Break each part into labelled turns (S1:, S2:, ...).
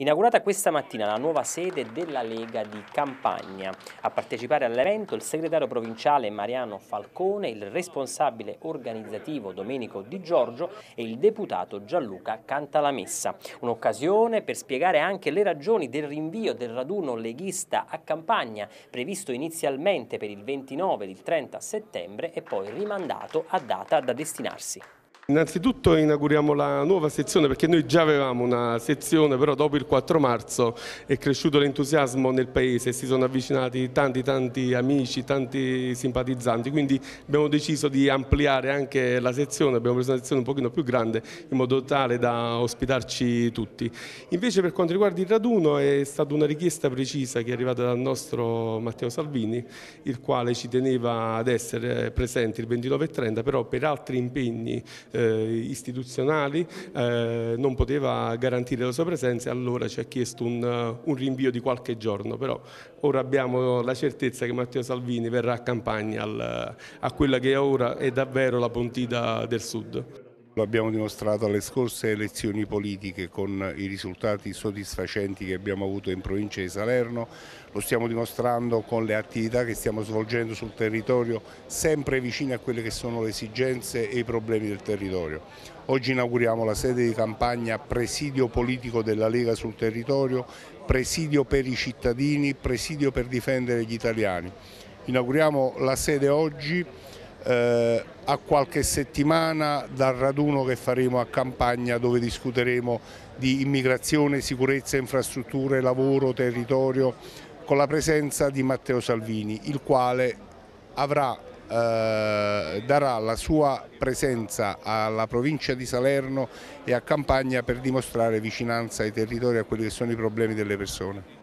S1: Inaugurata questa mattina la nuova sede della Lega di Campagna. A partecipare all'evento il segretario provinciale Mariano Falcone, il responsabile organizzativo Domenico Di Giorgio e il deputato Gianluca Cantalamessa. Un'occasione per spiegare anche le ragioni del rinvio del raduno leghista a Campagna, previsto inizialmente per il 29 e il 30 settembre e poi rimandato a data da destinarsi.
S2: Innanzitutto inauguriamo la nuova sezione perché noi già avevamo una sezione però dopo il 4 marzo è cresciuto l'entusiasmo nel paese, si sono avvicinati tanti tanti amici, tanti simpatizzanti quindi abbiamo deciso di ampliare anche la sezione, abbiamo preso una sezione un pochino più grande in modo tale da ospitarci tutti. Invece per quanto riguarda il raduno è stata una richiesta precisa che è arrivata dal nostro Matteo Salvini il quale ci teneva ad essere presente il 29 e 30 però per altri impegni eh, istituzionali eh, non poteva garantire la sua presenza e allora ci ha chiesto un, eh, un rinvio di qualche giorno, però ora abbiamo la certezza che Matteo Salvini verrà a campagna al, a quella che ora è davvero la Pontida del Sud.
S3: Lo abbiamo dimostrato alle scorse elezioni politiche con i risultati soddisfacenti che abbiamo avuto in provincia di Salerno, lo stiamo dimostrando con le attività che stiamo svolgendo sul territorio sempre vicine a quelle che sono le esigenze e i problemi del territorio. Oggi inauguriamo la sede di campagna Presidio politico della Lega sul territorio, presidio per i cittadini, presidio per difendere gli italiani. Inauguriamo la sede oggi eh, a qualche settimana dal raduno che faremo a Campagna dove discuteremo di immigrazione, sicurezza, infrastrutture, lavoro, territorio con la presenza di Matteo Salvini il quale avrà, eh, darà la sua presenza alla provincia di Salerno e a Campagna per dimostrare vicinanza ai territori e a quelli che sono i problemi delle persone.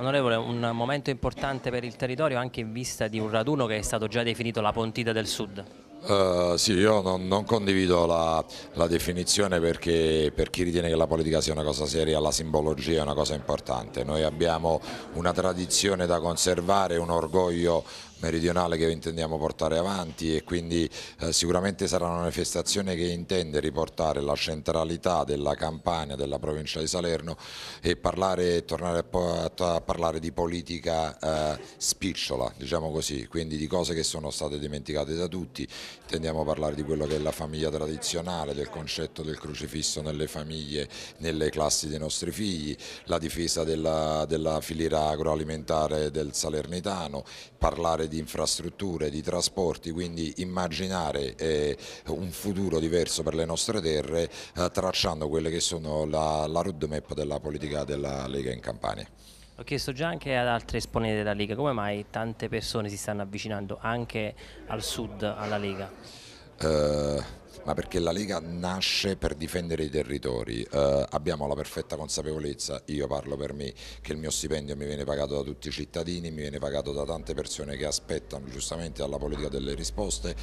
S1: Onorevole, un momento importante per il territorio anche in vista di un raduno che è stato già definito la Pontida del Sud.
S4: Uh, sì, io non, non condivido la, la definizione perché per chi ritiene che la politica sia una cosa seria la simbologia è una cosa importante. Noi abbiamo una tradizione da conservare, un orgoglio meridionale che intendiamo portare avanti e quindi eh, sicuramente sarà una manifestazione che intende riportare la centralità della campagna della provincia di Salerno e parlare, tornare a, a, parlare di politica eh, spicciola, diciamo così, quindi di cose che sono state dimenticate da tutti, intendiamo parlare di quello che è la famiglia tradizionale, del concetto del crocifisso nelle famiglie, nelle classi dei nostri figli, la difesa della, della filiera agroalimentare del salernitano, parlare di infrastrutture, di trasporti, quindi immaginare eh, un futuro diverso per le nostre terre eh, tracciando quelle che sono la, la roadmap della politica della Lega in Campania.
S1: Ho chiesto già anche ad altri esponenti della Lega come mai tante persone si stanno avvicinando anche al sud alla Lega
S4: eh, ma perché la Lega nasce per difendere i territori. Eh, abbiamo la perfetta consapevolezza, io parlo per me, che il mio stipendio mi viene pagato da tutti i cittadini, mi viene pagato da tante persone che aspettano giustamente alla politica delle risposte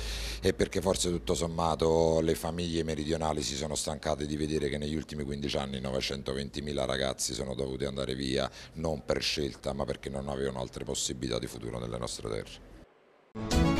S4: e perché forse tutto sommato le famiglie meridionali si sono stancate di vedere che negli ultimi 15 anni 920.000 ragazzi sono dovuti andare via non per scelta ma perché non avevano altre possibilità di futuro nelle nostre terre.